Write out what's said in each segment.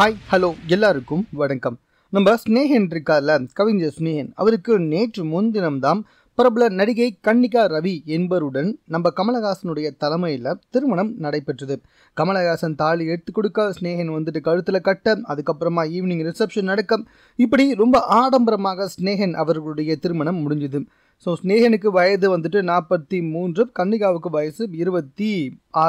hi hello எல்லாருக்கும் வணக்கம் நம்ம ஸ்னேகன் இருக்கார்ல கவிஞர் ஸ்னேகன் அவருக்கு நேற்று முன்தினம்தான் பிரபல நடிகை கன்னிகா ரவி என்பருடன் நம்ம கமலஹாசனுடைய தலைமையில் திருமணம் நடைபெற்றது கமலஹாசன் தாலி எடுத்து கொடுக்க ஸ்னேகன் வந்துட்டு கழுத்தில் கட்ட அதுக்கப்புறமா ஈவினிங் ரிசப்ஷன் நடக்க இப்படி ரொம்ப ஆடம்பரமாக ஸ்னேகன் அவர்களுடைய திருமணம் முடிஞ்சுது ஸோ ஸ்னேகனுக்கு வயது வந்துட்டு நாற்பத்தி மூன்று கன்னிகாவுக்கு வயசு இருபத்தி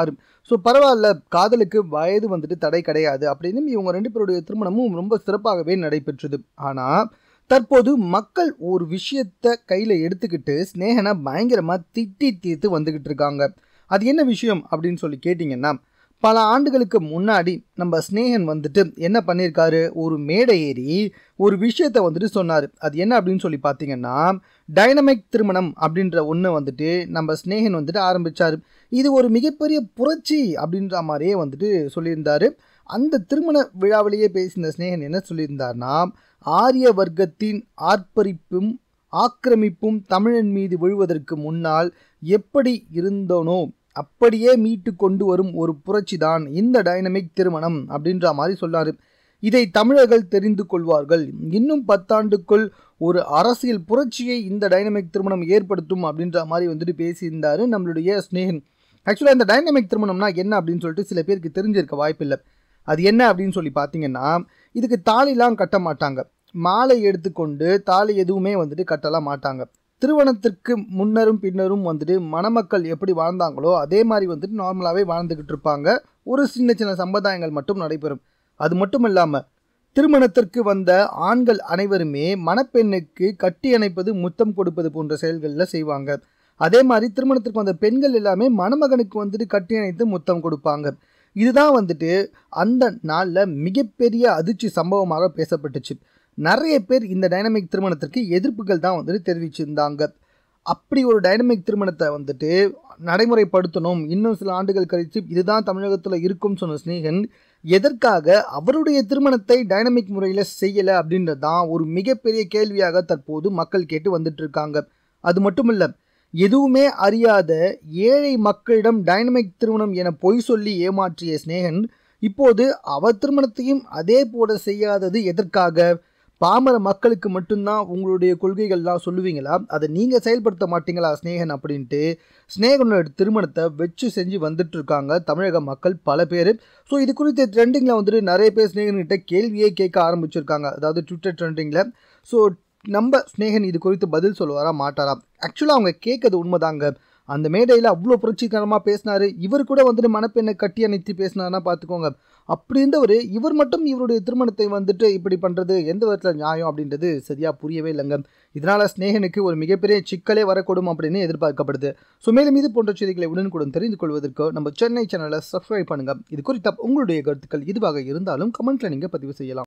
ஆறு ஸோ பரவாயில்ல காதலுக்கு வயது வந்துட்டு தடை கிடையாது அப்படின்னு இவங்க ரெண்டு பேருடைய திருமணமும் ரொம்ப சிறப்பாகவே நடைபெற்றது ஆனால் தற்போது மக்கள் ஒரு விஷயத்த கையில் எடுத்துக்கிட்டு ஸ்னேகனை பயங்கரமாக திட்டி தீர்த்து வந்துக்கிட்டு இருக்காங்க அது என்ன விஷயம் அப்படின்னு சொல்லி கேட்டிங்கன்னா பல ஆண்டுகளுக்கு முன்னாடி நம்ம ஸ்னேகன் வந்துட்டு என்ன பண்ணியிருக்காரு ஒரு மேடை ஏறி ஒரு விஷயத்த வந்துட்டு சொன்னார் அது என்ன அப்படின்னு சொல்லி பார்த்தீங்கன்னா டைனமிக் திருமணம் அப்படின்ற ஒன்று வந்துட்டு நம்ம ஸ்னேகன் வந்துட்டு ஆரம்பித்தார் இது ஒரு மிகப்பெரிய புரட்சி அப்படின்ற மாதிரியே வந்துட்டு சொல்லியிருந்தார் அந்த திருமண விழாவிலேயே பேசின ஸ்னேகன் என்ன சொல்லியிருந்தார்னா ஆரிய வர்க்கத்தின் ஆர்ப்பரிப்பும் ஆக்கிரமிப்பும் தமிழன் மீது விழுவதற்கு முன்னால் எப்படி இருந்தோனோ அப்படியே மீட்டு கொண்டு வரும் ஒரு புரட்சி தான் இந்த டைனமிக் திருமணம் அப்படின்ற மாதிரி சொன்னார் இதை தமிழர்கள் தெரிந்து கொள்வார்கள் இன்னும் பத்தாண்டுக்குள் ஒரு அரசியல் புரட்சியை இந்த டைனமிக் திருமணம் ஏற்படுத்தும் அப்படின்ற மாதிரி வந்துட்டு பேசியிருந்தார் நம்மளுடைய ஸ்னேகன் ஆக்சுவலாக இந்த டைனமிக் திருமணம்னா என்ன அப்படின்னு சொல்லிட்டு சில பேருக்கு தெரிஞ்சிருக்க வாய்ப்பில்லை அது என்ன அப்படின்னு சொல்லி பார்த்தீங்கன்னா இதுக்கு தாலிலாம் கட்ட மாட்டாங்க மாலை எடுத்துக்கொண்டு தாலி எதுவுமே வந்துட்டு கட்டலாம் மாட்டாங்க திருமணத்திற்கு முன்னரும் பின்னரும் வந்துட்டு மணமக்கள் எப்படி வாழ்ந்தாங்களோ அதே மாதிரி வந்துட்டு நார்மலாகவே வாழ்ந்துக்கிட்டு இருப்பாங்க ஒரு சின்ன சின்ன சம்பிரதாயங்கள் மட்டும் நடைபெறும் அது மட்டும் இல்லாமல் திருமணத்திற்கு வந்த ஆண்கள் அனைவருமே மணப்பெண்ணுக்கு கட்டி அணைப்பது முத்தம் கொடுப்பது போன்ற செயல்களில் செய்வாங்க அதே மாதிரி திருமணத்திற்கு வந்த பெண்கள் எல்லாமே மணமகனுக்கு வந்துட்டு கட்டி அணைத்து முத்தம் கொடுப்பாங்க இதுதான் வந்துட்டு அந்த நாளில் மிகப்பெரிய அதிர்ச்சி சம்பவமாக பேசப்பட்டுச்சு நிறைய பேர் இந்த டைனமிக் திருமணத்திற்கு எதிர்ப்புகள் தான் வந்துட்டு தெரிவிச்சிருந்தாங்க அப்படி ஒரு டைனமிக் திருமணத்தை வந்துட்டு நடைமுறைப்படுத்தணும் இன்னும் சில ஆண்டுகள் கழித்து இதுதான் தமிழகத்தில் இருக்கும் சொன்ன ஸ்னேகன் எதற்காக அவருடைய திருமணத்தை டைனமிக் முறையில் செய்யலை அப்படின்றது தான் ஒரு மிகப்பெரிய கேள்வியாக தற்போது மக்கள் கேட்டு வந்துட்டு இருக்காங்க அது மட்டும் இல்லை எதுவுமே அறியாத ஏழை மக்களிடம் டைனமிக் திருமணம் என பொய் சொல்லி ஏமாற்றிய ஸ்னேகன் இப்போது அவர் திருமணத்தையும் அதே போல செய்யாதது எதற்காக பாமர மக்களுக்கு மட்டும்தான் உங்களுடைய கொள்கைகள்லாம் சொல்லுவீங்களா அதை நீங்கள் செயல்படுத்த மாட்டீங்களா ஸ்னேகன் அப்படின்ட்டு ஸ்னேகனோட திருமணத்தை வச்சு செஞ்சு வந்துட்டுருக்காங்க தமிழக மக்கள் பல பேர் ஸோ இது குறித்து ட்ரெண்டிங்கில் வந்துட்டு நிறைய பேர் ஸ்னேகன்கிட்ட கேள்வியே கேட்க ஆரம்பிச்சிருக்காங்க அதாவது ட்விட்டர் ட்ரெண்டிங்கில் ஸோ நம்ம ஸ்னேகன் இது குறித்து பதில் சொல்லுவாரா மாட்டாரா ஆக்சுவலாக அவங்க கேட்கறது உண்மைதாங்க அந்த மேடையில் அவ்வளோ புரட்சிகரமாக பேசினார் இவர் கூட வந்துட்டு மனப்பெண்ணை கட்டி அணைத்து பேசினார்னா பார்த்துக்கோங்க அப்படி இருந்தவர் இவர் மட்டும் இவருடைய திருமணத்தை வந்துட்டு இப்படி பண்ணுறது எந்த விதத்தில் நியாயம் அப்படின்றது சரியாக புரியவே இல்லைங்க இதனால் ஸ்னேகனுக்கு ஒரு மிகப்பெரிய சிக்கலே வரக்கூடும் அப்படின்னு எதிர்பார்க்கப்படுது ஸோ மேலும் இது போன்ற செய்திகளை உடனுக்குடன் தெரிந்து கொள்வதற்கு நம்ம சென்னை சேனலை சப்ஸ்கிரைப் பண்ணுங்கள் இது குறித்த உங்களுடைய கருத்துக்கள் இதுவாக இருந்தாலும் கமெண்ட்டில் நீங்கள் பதிவு செய்யலாம்